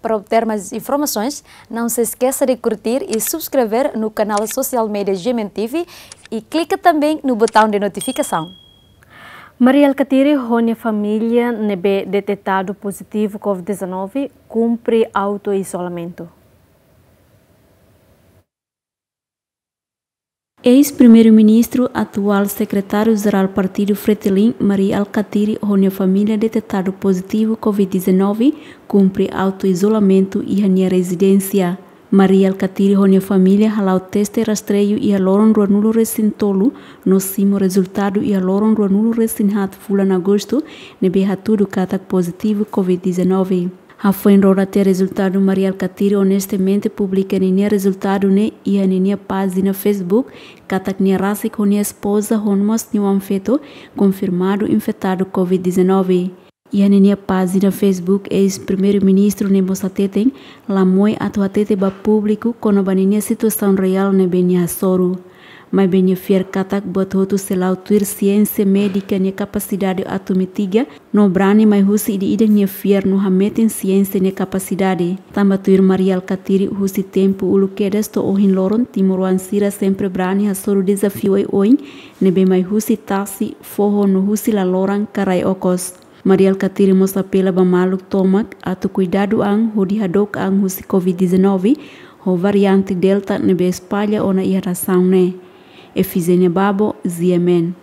Para obter mais informações, não se esqueça de curtir e subscrever no canal Social Media Gemen TV e clique também no botão de notificação. Maria Alcatiri Rony Família, nebe detectado positivo Covid-19, cumpre auto-isolamento. Ex-primeiro-ministro, atual secretário-geral do partido Fretilin, Maria Alcatiri, reuniu família detectado positivo Covid-19, cumpre auto-isolamento e rania residência. Maria Alcatiri reuniu família halau teste rastreio e aloron ruanulo recintolo, no simo resultado e aloron ruanulo recinhat em agosto, nebe hatudo catak positivo Covid-19. A foi enrolate resultado Maria Alcatiri honestamente publica ninia resultado ne a nenhuma página Facebook que a raça com nia esposa Honmas nia um feto confirmado infectado COVID-19. A nenhuma página Facebook ex-primeiro-ministro ne Mosateten lamoi atuatete ba público com a nenhuma situação real ne benia soro. Mabeneficiar hotu selau tuir siense medika ne capacidade tiga no brani mai husi di ideng fier no hametin siense ne tamba tuir Marial Katiri husi tempu ulu quedas to ohin loron timuruan sira sempre brani hasoro desafio ai e oin, be mai husi tasi foho no husi la loran karai okos. Mariel Katiri mosa pela bamaluk tomak atu kuidadu ang hodi hadok ang husi COVID-19, ho variante Delta nebe espalha ona rasaun ne. Efizene Babo Ziemen.